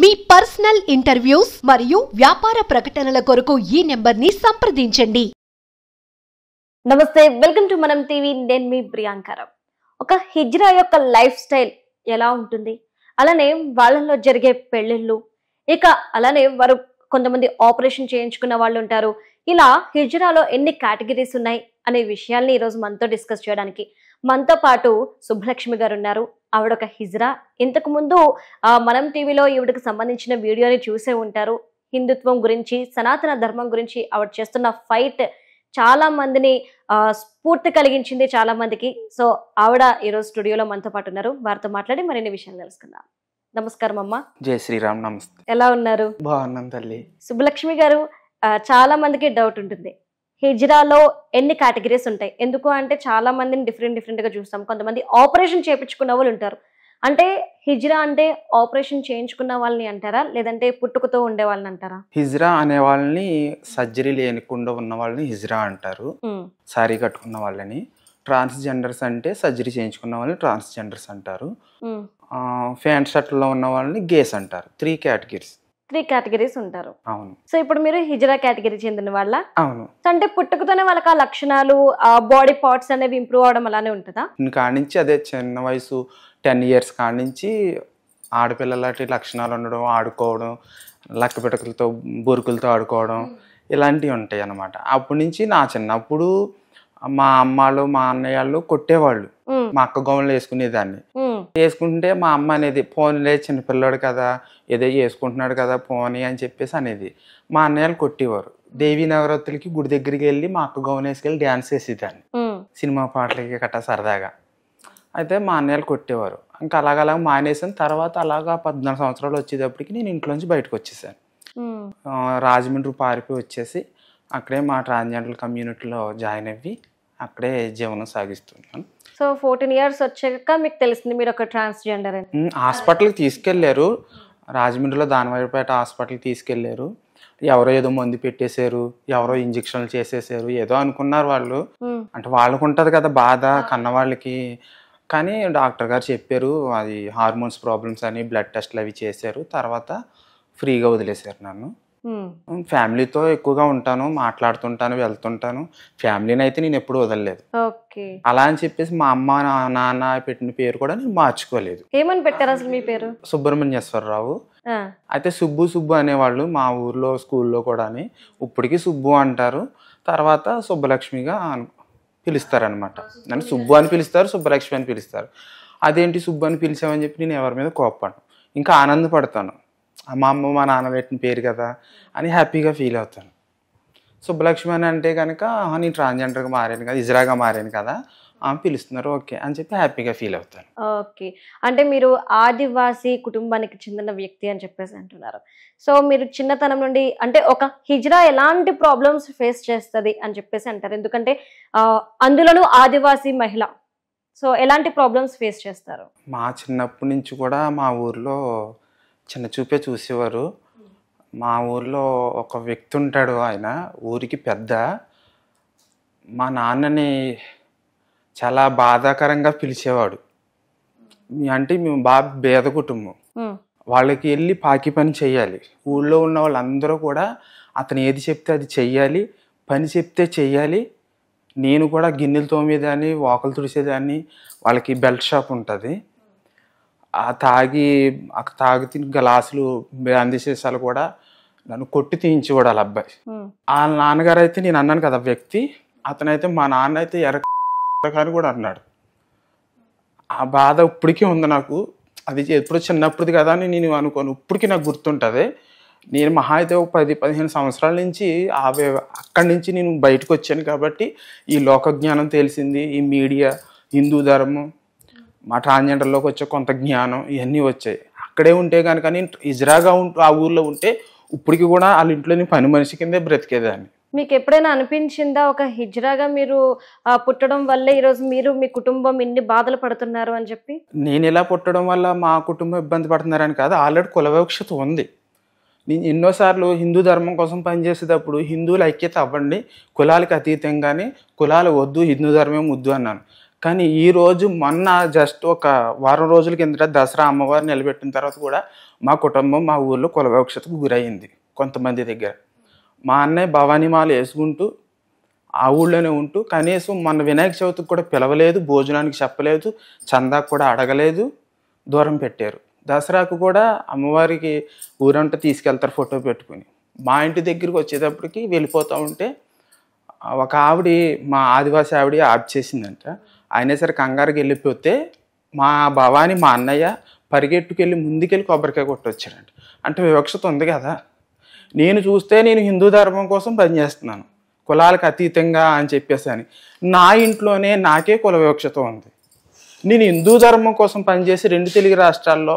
మీ personal interviews మరియు వ్యాపార ప్రకటనల కొరకు ఈ నెంబర్ని సంప్రదించండి నమస్తే వెల్కమ్ టు మనం టీవీ నేను మీ ప్రియాంకరావు ఒక హిజ్రా యొక్క లైఫ్ స్టైల్ ఎలా ఉంటుంది అలానే వాళ్ళలో జరిగే పెళ్లిళ్ళు ఇక అలానే వారు కొంతమంది ఆపరేషన్ చేయించుకున్న వాళ్ళు ఉంటారు ఇలా హిజ్రాలో ఎన్ని కేటగిరీస్ ఉన్నాయి అనే విషయాల్ని ఈరోజు మనతో డిస్కస్ చేయడానికి మనతో పాటు సుబ్బలక్ష్మి గారు ఉన్నారు ఆవిడ ఒక హిజ్రా ఇంతకుముందు మనం టీవీలో ఈవిడకు సంబంధించిన వీడియోని చూసే ఉంటారు హిందుత్వం గురించి సనాతన ధర్మం గురించి ఆవిడ చేస్తున్న ఫైట్ చాలా మందిని స్ఫూర్తి కలిగించింది చాలా మందికి సో ఆవిడ ఈరోజు స్టూడియోలో మనతో పాటు ఉన్నారు వారితో మాట్లాడి మరిన్ని విషయాలు తెలుసుకుందాం నమస్కారం అమ్మ జయ శ్రీరామ్ నమస్తే ఎలా ఉన్నారు బాగున్నాం తల్లి సుబ్బలక్ష్మి గారు చాలా మందికి డౌట్ ఉంటుంది హిజ్రాలో ఎన్ని కేటగిరీస్ ఉంటాయి ఎందుకు అంటే చాలా మందిని డిఫరెంట్ డిఫరెంట్గా చూస్తాం కొంతమంది ఆపరేషన్ చేయించుకున్న వాళ్ళు ఉంటారు అంటే హిజ్రా అంటే ఆపరేషన్ చేయించుకున్న వాళ్ళని అంటారా లేదంటే పుట్టుకతో ఉండే వాళ్ళని అంటారా హిజ్రా అనే వాళ్ళని సర్జరీ లేనికుండా ఉన్న వాళ్ళని హిజ్రా అంటారు సారీ కట్టుకున్న వాళ్ళని ట్రాన్స్జెండర్స్ అంటే సర్జరీ చేయించుకున్న వాళ్ళని ట్రాన్స్జెండర్స్ అంటారు ఫ్యాంట్ షర్ట్లో ఉన్న వాళ్ళని గేస్ అంటారు త్రీ కేటగిరీస్ త్రీ కేటగిరీస్ ఉంటారు అవును సో ఇప్పుడు మీరు హిజరా కేటగిరీ చెందిన వాళ్ళ అవును అంటే పుట్టుకతోనే వాళ్ళకి ఆ లక్షణాలు బాడీ పార్ట్స్ అనేవి ఇంప్రూవ్ అవడం అలానే ఉంటుందా కాడి నుంచి అదే చిన్న వయసు టెన్ ఇయర్స్ కాడి నుంచి లాంటి లక్షణాలు ఉండడం ఆడుకోవడం లక్క పిటకలతో బురుకులతో ఆడుకోవడం hmm. ఇలాంటివి ఉంటాయి అన్నమాట అప్పటి నుంచి నా చిన్నప్పుడు మా అమ్మాళ్ళు మా అన్నయ్యలు కొట్టేవాళ్ళు hmm. మా అక్క గౌన్లు వేసుకునేదాన్ని వేసుకుంటే మా అమ్మ అనేది పోనీలే చిన్నపిల్లాడు కదా ఏదో చేసుకుంటున్నాడు కదా పోనీ అని చెప్పేసి అనేది మా అన్నయ్యలు కొట్టేవారు దేవి నవరాత్రులకి గుడి దగ్గరికి వెళ్ళి మా అక్క గౌన్ వేసుకెళ్ళి డ్యాన్స్ వేసేదాన్ని సినిమా పాటలకి గట్టా సరదాగా అయితే మా అన్నయ్యలు కొట్టేవారు ఇంకా అలాగ మానేసిన తర్వాత అలాగా పద్నాలుగు సంవత్సరాలు వచ్చేటప్పటికి నేను ఇంట్లోంచి బయటకు వచ్చేసాను రాజమండ్రి పారిపోయి వచ్చేసి అక్కడే మా ట్రాన్స్జెండర్ కమ్యూనిటీలో జాయిన్ అయ్యి అక్కడే జీవనం సాగిస్తున్నాను సో ఫోర్టీన్ ఇయర్స్ వచ్చాక మీకు తెలిసింది మీరు ఒక ట్రాన్స్జెండర్ అని హాస్పిటల్కి తీసుకెళ్లారు రాజమండ్రిలో దానివారిపేట హాస్పిటల్కి తీసుకెళ్లారు ఎవరో ఏదో మందు పెట్టేశారు ఎవరో ఇంజక్షన్లు చేసేసారు ఏదో అనుకున్నారు వాళ్ళు అంటే వాళ్ళకు ఉంటది కదా బాధ కన్న వాళ్ళకి కానీ డాక్టర్ గారు చెప్పారు అది హార్మోన్స్ ప్రాబ్లమ్స్ అని బ్లడ్ టెస్ట్లు అవి చేశారు తర్వాత ఫ్రీగా వదిలేశారు నన్ను ఫ్యామిలీతో ఎక్కువగా ఉంటాను మాట్లాడుతుంటాను వెళ్తుంటాను ఫ్యామిలీని అయితే నేను ఎప్పుడు వదలలేదు అలా అని చెప్పేసి మా అమ్మ నాన్న పెట్టిన పేరు కూడా నేను మార్చుకోలేదు ఏమని పెట్టారు అసలు మీ పేరు సుబ్రహ్మణ్యేశ్వరరావు అయితే సుబ్బు సుబ్బు అనేవాళ్ళు మా ఊర్లో స్కూల్లో కూడా ఇప్పటికి సుబ్బు అంటారు తర్వాత సుబ్బలక్ష్మిగా పిలుస్తారనమాట నన్ను సుబ్బు అని పిలుస్తారు సుబ్బలక్ష్మి అని పిలుస్తారు అదేంటి సుబ్బు అని పిలిచామని చెప్పి నేను ఎవరి మీద కోపాను ఇంకా ఆనందపడతాను మా అమ్మ మా నాన్న పెట్టిన పేరు కదా అని హ్యాపీగా ఫీల్ అవుతాను సుబ్బలక్ష్మి అని అంటే కనుక నేను ట్రాన్స్జెండర్గా మారాను కదా ఇజ్రాగా మారాను కదా ఆమె పిలుస్తున్నారు ఓకే అని చెప్పి హ్యాపీగా ఫీల్ అవుతాను ఓకే అంటే మీరు ఆదివాసీ కుటుంబానికి చెందిన వ్యక్తి అని చెప్పేసి అంటున్నారు సో మీరు చిన్నతనం నుండి అంటే ఒక హిజ్రా ఎలాంటి ప్రాబ్లమ్స్ ఫేస్ చేస్తుంది అని చెప్పేసి అంటారు ఎందుకంటే అందులోనూ ఆదివాసీ మహిళ సో ఎలాంటి ప్రాబ్లమ్స్ ఫేస్ చేస్తారు మా చిన్నప్పటి నుంచి కూడా మా ఊర్లో చిన్న చూపే చూసేవారు మా ఊర్లో ఒక వ్యక్తి ఉంటాడు ఆయన ఊరికి పెద్ద మా నాన్నని చాలా బాధాకరంగా పిలిచేవాడు అంటే మేము బాగా పేద కుటుంబం వాళ్ళకి వెళ్ళి పాకి పని చేయాలి ఊళ్ళో ఉన్న వాళ్ళందరూ కూడా అతను ఏది చెప్తే అది చెయ్యాలి పని చెప్తే చెయ్యాలి నేను కూడా గిన్నెలు తోమేదాన్ని వాకలు తుడిచేదాన్ని వాళ్ళకి బెల్ట్ షాప్ ఉంటుంది ఆ తాగి ఆ తాగి తిని గ్లాసులు అందిశేషాలు కూడా నన్ను కొట్టి తీయించేవాడు వాళ్ళ అబ్బాయి ఆ నాన్నగారు అయితే నేను అన్నాను కదా వ్యక్తి అతనైతే మా నాన్న అయితే ఎరకని కూడా అన్నాడు ఆ బాధ ఇప్పటికీ ఉంది నాకు అది ఎప్పుడు చిన్నప్పుడు కదా అని నేను అనుకోను ఇప్పటికీ నాకు గుర్తుంటుంది నేను మహా అయితే ఒక పది పదిహేను సంవత్సరాల నుంచి ఆవే అక్కడి నుంచి నేను బయటకు వచ్చాను కాబట్టి ఈ లోక జ్ఞానం తెలిసింది ఈ మీడియా హిందూ ధర్మం మా ట్రాన్స్జెండర్లోకి వచ్చే కొంత జ్ఞానం ఇవన్నీ వచ్చాయి అక్కడే ఉంటే కనుక నేను ఇజ్రాగా ఉంటూ ఆ ఊర్లో ఉంటే ఇప్పటికి కూడా వాళ్ళ ఇంట్లోని పని మనిషి కిందే బ్రతికేదాన్ని మీకు ఎప్పుడైనా అనిపించిందా ఒక హిజ్రాగా మీరు పుట్టడం వల్ల ఈరోజు మీరు మీ కుటుంబం ఇన్ని బాధలు పడుతున్నారు అని చెప్పి నేను ఇలా పుట్టడం వల్ల మా కుటుంబం ఇబ్బంది పడుతున్నారని కాదు ఆల్రెడీ కులవివక్షత ఉంది నేను ఎన్నోసార్లు హిందూ ధర్మం కోసం పనిచేసేటప్పుడు హిందువులు ఐక్యత అవ్వండి కులాలకు అతీతంగానే కులాలు వద్దు హిందూ ధర్మం వద్దు అన్నాను కానీ ఈరోజు మొన్న జస్ట్ ఒక వారం రోజుల కిందట దసరా అమ్మవారు నిలబెట్టిన తర్వాత కూడా మా కుటుంబం మా ఊర్లో కులవక్షతకు గురయ్యింది కొంతమంది దగ్గర మా అన్నయ్య భవానీమాలు వేసుకుంటూ ఆ ఊళ్ళోనే ఉంటూ కనీసం మన వినాయక చవితికి కూడా పిలవలేదు భోజనానికి చెప్పలేదు చందాకు కూడా అడగలేదు దూరం పెట్టారు దసరాకు కూడా అమ్మవారికి ఊరంతా తీసుకెళ్తారు ఫోటో పెట్టుకుని మా ఇంటి దగ్గరికి వచ్చేటప్పటికి వెళ్ళిపోతూ ఉంటే ఒక ఆవిడ మా ఆదివాసీ ఆవిడ ఆప్ చేసిందంట అయినా సరే కంగారుకి వెళ్ళిపోతే మా భవాని మా అన్నయ్య పరిగెట్టుకెళ్ళి ముందుకెళ్ళి కొబ్బరికాయ కొట్టొచ్చాడండి అంటే వివక్షత ఉంది కదా నేను చూస్తే నేను హిందూ ధర్మం కోసం పనిచేస్తున్నాను కులాలకు అతీతంగా అని చెప్పేసి అని నా ఇంట్లోనే నాకే కుల వివక్షత ఉంది నేను హిందూ ధర్మం కోసం పనిచేసి రెండు తెలుగు రాష్ట్రాల్లో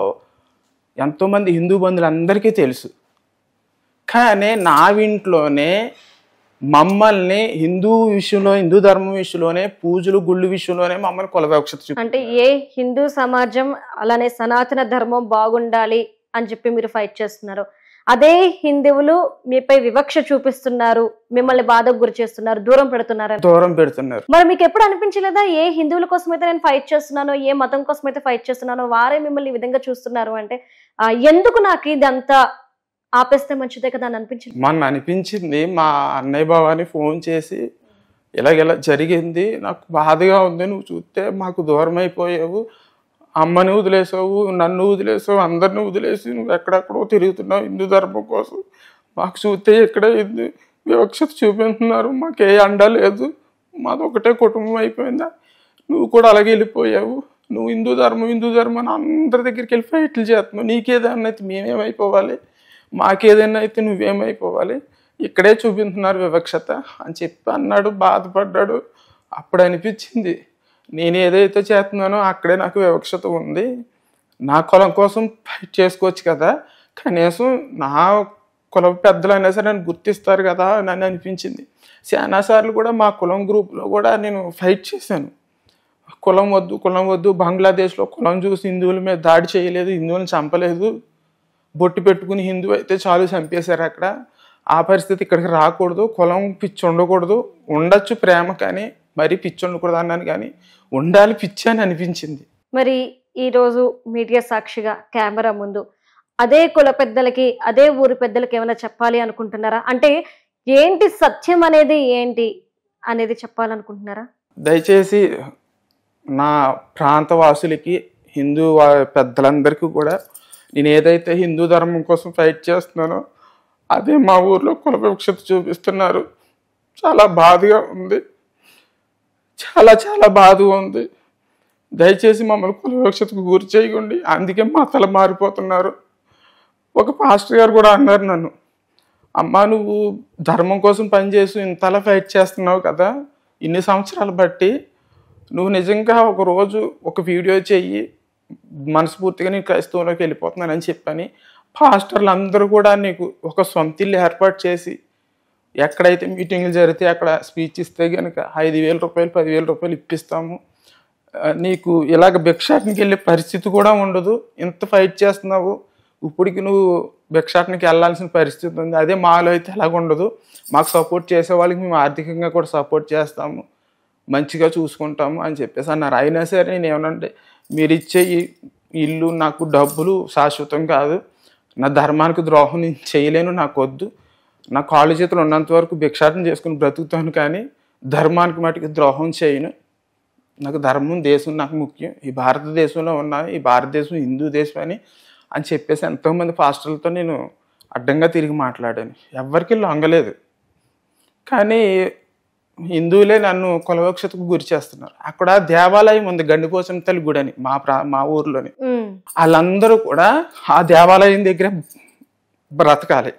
ఎంతోమంది హిందూ బంధువులందరికీ తెలుసు కానీ నా ఇంట్లోనే మమ్మల్ని హిందూ విషయంలో హిందూ ధర్మం విషయంలోనే పూజలు గుళ్ళు విషయంలోనే మమ్మల్ని కులవివక్షత అంటే ఏ హిందూ సమాజం అలానే సనాతన ధర్మం బాగుండాలి అని చెప్పి మీరు ఫైట్ చేస్తున్నారు అదే హిందువులు మీపై వివక్ష చూపిస్తున్నారు మిమ్మల్ని బాధకు గురి చేస్తున్నారు దూరం పెడుతున్నారు దూరం పెడుతున్నారు మరి మీకు ఎప్పుడు అనిపించలేదా ఏ హిందువుల కోసం అయితే నేను ఫైట్ చేస్తున్నానో ఏ మతం కోసం అయితే ఫైట్ చేస్తున్నానో వారే మిమ్మల్ని ఈ విధంగా చూస్తున్నారు అంటే ఎందుకు నాకు ఇదంతా ఆపేస్తే మంచిదే కదా అని అనిపించింది మన అనిపించింది మా అన్నయ్య బాబాని ఫోన్ చేసి ఇలాగెలా జరిగింది నాకు బాధగా ఉంది నువ్వు చూస్తే మాకు దూరం అయిపోయావు అమ్మని వదిలేసావు నన్ను వదిలేసావు అందరిని వదిలేసి నువ్వు ఎక్కడెక్కడో తిరుగుతున్నావు హిందూ ధర్మం కోసం మాకు చూస్తే ఎక్కడ హిందూ వివక్షత చూపిస్తున్నారు మాకే అండ లేదు మాది ఒకటే కుటుంబం అయిపోయిందా నువ్వు కూడా అలాగే వెళ్ళిపోయావు నువ్వు హిందూ ధర్మం హిందూ ధర్మం అని అందరి దగ్గరికి వెళ్ళిపోయి ఇట్లు చేస్తున్నావు నీకేదన్నైతే మేమేమైపోవాలి మాకేదైనా అయితే నువ్వేమైపోవాలి ఇక్కడే చూపించున్నారు వివక్షత అని చెప్పి అన్నాడు బాధపడ్డాడు అప్పుడు అనిపించింది నేను ఏదైతే చేస్తున్నానో అక్కడే నాకు వివక్షత ఉంది నా కులం కోసం ఫైట్ చేసుకోవచ్చు కదా కనీసం నా కులం పెద్దలు సరే నన్ను గుర్తిస్తారు కదా అని అనిపించింది చాలాసార్లు కూడా మా కులం గ్రూప్లో కూడా నేను ఫైట్ చేశాను కులం వద్దు కులం వద్దు బంగ్లాదేశ్లో కులం చూసి హిందువుల మీద దాడి చేయలేదు హిందువులను చంపలేదు బొట్టు పెట్టుకుని హిందూ అయితే చాలు చంపేశారు అక్కడ ఆ పరిస్థితి ఇక్కడికి రాకూడదు కులం పిచ్చి ఉండకూడదు ఉండొచ్చు ప్రేమ కానీ మరీ పిచ్చి ఉండకూడదు అన్నాను కానీ ఉండాలి పిచ్చి అని అనిపించింది మరి ఈరోజు మీడియా సాక్షిగా కెమెరా ముందు అదే కుల పెద్దలకి అదే ఊరి పెద్దలకి ఏమైనా చెప్పాలి అనుకుంటున్నారా అంటే ఏంటి సత్యం అనేది ఏంటి అనేది చెప్పాలనుకుంటున్నారా దయచేసి నా ప్రాంత వాసులకి హిందూ పెద్దలందరికీ కూడా నేను ఏదైతే హిందూ ధర్మం కోసం ఫైట్ చేస్తున్నానో అదే మా ఊర్లో కుల వివక్షత చూపిస్తున్నారు చాలా బాధగా ఉంది చాలా చాలా బాధగా ఉంది దయచేసి మమ్మల్ని కుల వివక్షతకు గురి చేయకండి అందుకే మతలు మారిపోతున్నారు ఒక పాస్టర్ గారు కూడా అన్నారు నన్ను అమ్మా నువ్వు ధర్మం కోసం పనిచేసి ఇంతలా ఫైట్ చేస్తున్నావు కదా ఇన్ని సంవత్సరాలు బట్టి నువ్వు నిజంగా ఒకరోజు ఒక వీడియో చెయ్యి మనస్ఫూర్తిగా నేను క్రైస్తవంలోకి వెళ్ళిపోతున్నానని చెప్పని పాస్టర్లు అందరూ కూడా నీకు ఒక సొంత ఇల్లు ఏర్పాటు చేసి ఎక్కడైతే మీటింగ్లు జరిగితే అక్కడ స్పీచ్ ఇస్తే కనుక ఐదు వేల రూపాయలు పదివేల రూపాయలు ఇప్పిస్తాము నీకు ఇలాగ భిక్షాటనికి వెళ్ళే పరిస్థితి కూడా ఉండదు ఇంత ఫైట్ చేస్తున్నావు ఇప్పటికి నువ్వు భిక్షాటనికి వెళ్ళాల్సిన పరిస్థితి ఉంది అదే మాలో అయితే అలాగ ఉండదు మాకు సపోర్ట్ చేసే వాళ్ళకి మేము ఆర్థికంగా కూడా సపోర్ట్ చేస్తాము మంచిగా చూసుకుంటాము అని చెప్పేసి అన్నారు అయినా సరే నేను ఏమనంటే మీరు ఇచ్చే ఇల్లు నాకు డబ్బులు శాశ్వతం కాదు నా ధర్మానికి ద్రోహం నేను చేయలేను నాకు వద్దు నా కాళ్ళు చేతులు ఉన్నంత వరకు భిక్షాటం చేసుకుని బ్రతుకుతాను కానీ ధర్మానికి మటుకు ద్రోహం చేయను నాకు ధర్మం దేశం నాకు ముఖ్యం ఈ భారతదేశంలో ఉన్నాను ఈ భారతదేశం హిందూ దేశం అని అని చెప్పేసి ఎంతోమంది పాస్టర్లతో నేను అడ్డంగా తిరిగి మాట్లాడాను ఎవరికి లొంగలేదు కానీ హిందువులే నన్ను కులవక్షతకు గురి చేస్తున్నారు అక్కడ దేవాలయం ఉంది గండిపోసం తల్లి గుడి అని మా ప్రా మా ఊర్లోని వాళ్ళందరూ కూడా ఆ దేవాలయం దగ్గర బ్రతకాలి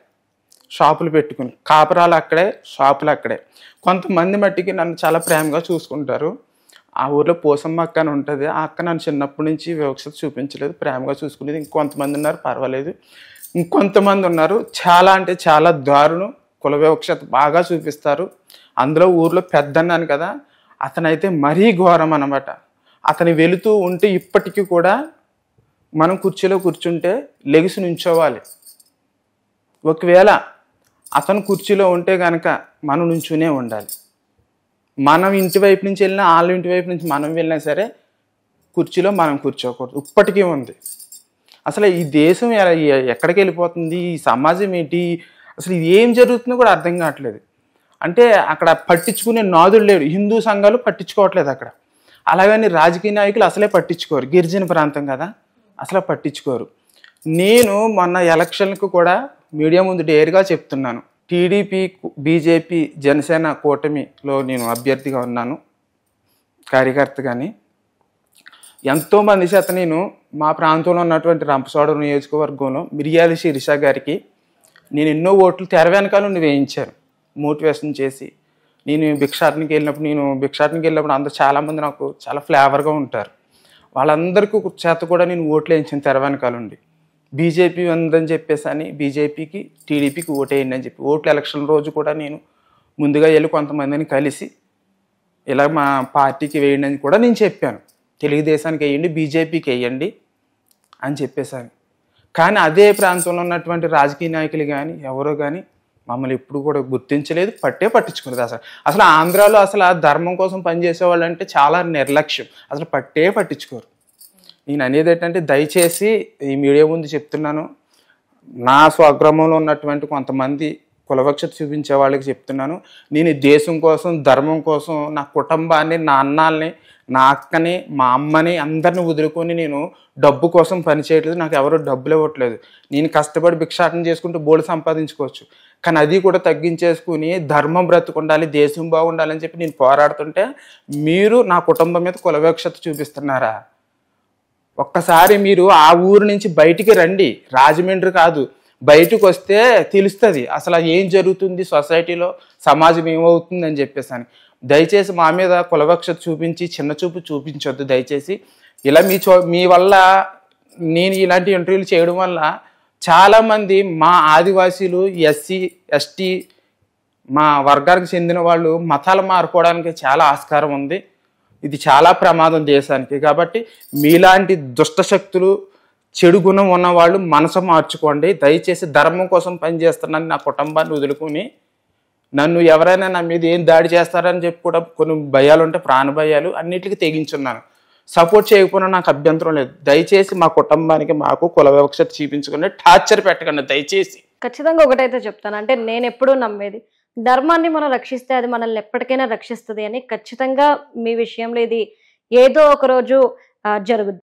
షాపులు పెట్టుకుని కాపురాలు అక్కడే షాపులు అక్కడే కొంతమంది మట్టికి నన్ను చాలా ప్రేమగా చూసుకుంటారు ఆ ఊర్లో పోసమ్మ అక్క అని ఉంటుంది ఆ అక్క నన్ను చిన్నప్పటి నుంచి వివక్షత చూపించలేదు ప్రేమగా చూసుకునేది ఇంకొంతమంది ఉన్నారు పర్వాలేదు ఇంకొంతమంది ఉన్నారు చాలా అంటే చాలా దారుణం కుల వివక్షత బాగా చూపిస్తారు అందులో ఊర్లో పెద్దన్నాను కదా అతనైతే మరీ ఘోరం అనమాట అతను వెళుతూ ఉంటే ఇప్పటికీ కూడా మనం కుర్చీలో కూర్చుంటే లెగిసి నుంచోవాలి ఒకవేళ అతను కుర్చీలో ఉంటే కనుక మనం నుంచునే ఉండాలి మనం ఇంటి వైపు నుంచి వెళ్ళినా వాళ్ళ ఇంటి వైపు నుంచి మనం వెళ్ళినా సరే కుర్చీలో మనం కూర్చోకూడదు ఇప్పటికీ ఉంది అసలు ఈ దేశం ఎక్కడికి వెళ్ళిపోతుంది ఈ సమాజం ఏంటి అసలు ఇది ఏం జరుగుతుందో కూడా అర్థం కావట్లేదు అంటే అక్కడ పట్టించుకునే నాదులు లేడు హిందూ సంఘాలు పట్టించుకోవట్లేదు అక్కడ అలాగని రాజకీయ నాయకులు అసలే పట్టించుకోరు గిరిజన ప్రాంతం కదా అసలు పట్టించుకోరు నేను మొన్న ఎలక్షన్కు కూడా మీడియా ముందు డేర్గా చెప్తున్నాను టీడీపీ బీజేపీ జనసేన కూటమిలో నేను అభ్యర్థిగా ఉన్నాను కార్యకర్త కానీ ఎంతోమంది చేత నేను మా ప్రాంతంలో ఉన్నటువంటి రంపసోడ నియోజకవర్గంలో మిరియాల శిరీష గారికి నేను ఎన్నో ఓట్లు తెర వెనకాల వేయించాను మోటివేషన్ చేసి నేను భిక్షాటనికి వెళ్ళినప్పుడు నేను భిక్షాటనికి వెళ్ళినప్పుడు అందరూ చాలామంది నాకు చాలా ఫ్లేవర్గా ఉంటారు వాళ్ళందరికీ చేత కూడా నేను ఓట్లు వేయించిన తెరవెనకాల ఉండి బీజేపీ ఉందని చెప్పేసి అని బీజేపీకి టీడీపీకి ఓటేయండి అని చెప్పి ఓట్లు ఎలక్షన్ రోజు కూడా నేను ముందుగా వెళ్ళి కొంతమందిని కలిసి ఇలా మా పార్టీకి వేయండి అని కూడా నేను చెప్పాను తెలుగుదేశానికి వేయండి బీజేపీకి వేయండి అని చెప్పేశాను కానీ అదే ప్రాంతంలో ఉన్నటువంటి రాజకీయ నాయకులు కానీ ఎవరో కానీ మమ్మల్ని ఎప్పుడు కూడా గుర్తించలేదు పట్టే పట్టించుకునేది అసలు అసలు ఆంధ్రాలో అసలు ఆ ధర్మం కోసం పనిచేసే వాళ్ళు అంటే చాలా నిర్లక్ష్యం అసలు పట్టే పట్టించుకోరు నేను అనేది ఏంటంటే దయచేసి ఈ మీడియా ముందు చెప్తున్నాను నా స్వగ్రామంలో ఉన్నటువంటి కొంతమంది కులవక్షత చూపించే వాళ్ళకి చెప్తున్నాను నేను దేశం కోసం ధర్మం కోసం నా కుటుంబాన్ని నా అన్నాల్ని నా అక్కని మా అమ్మని అందరిని వదులుకొని నేను డబ్బు కోసం పనిచేయట్లేదు నాకు ఎవరు డబ్బులు ఇవ్వట్లేదు నేను కష్టపడి భిక్షాటం చేసుకుంటూ బోళ్ళు సంపాదించుకోవచ్చు కానీ అది కూడా తగ్గించేసుకుని ధర్మం బ్రతుకుండాలి దేశం బాగుండాలని చెప్పి నేను పోరాడుతుంటే మీరు నా కుటుంబం మీద కులవేక్షత చూపిస్తున్నారా ఒక్కసారి మీరు ఆ ఊరు నుంచి బయటికి రండి రాజమండ్రి కాదు బయటకు వస్తే తెలుస్తుంది అసలు ఏం జరుగుతుంది సొసైటీలో సమాజం ఏమవుతుంది అని చెప్పేసి అని దయచేసి మా మీద కులవక్షత చూపించి చిన్న చూపు చూపించొద్దు దయచేసి ఇలా మీ చో మీ వల్ల నేను ఇలాంటి ఇంటర్వ్యూలు చేయడం వల్ల చాలామంది మా ఆదివాసీలు ఎస్సీ ఎస్టీ మా వర్గానికి చెందిన వాళ్ళు మతాలు మారిపోవడానికి చాలా ఆస్కారం ఉంది ఇది చాలా ప్రమాదం దేశానికి కాబట్టి మీలాంటి దుష్టశక్తులు చెడు గుణం ఉన్నవాళ్ళు మనసు మార్చుకోండి దయచేసి ధర్మం కోసం పనిచేస్తున్నాను నా కుటుంబాన్ని వదులుకొని నన్ను ఎవరైనా నా మీద ఏం దాడి చేస్తారని చెప్పి కూడా కొన్ని భయాలు ఉంటే ప్రాణ భయాలు అన్నిటికీ తెగించున్నాను సపోర్ట్ చేయకపోయినా నాకు అభ్యంతరం లేదు దయచేసి మా కుటుంబానికి మాకు కుల వివక్షత చూపించకుండా టార్చర్ పెట్టకండి దయచేసి ఖచ్చితంగా ఒకటైతే చెప్తాను అంటే నేను ఎప్పుడూ నమ్మేది ధర్మాన్ని మనం రక్షిస్తే అది మనల్ని ఎప్పటికైనా రక్షిస్తుంది అని ఖచ్చితంగా మీ విషయంలో ఇది ఏదో ఒక రోజు జరుగుద్ది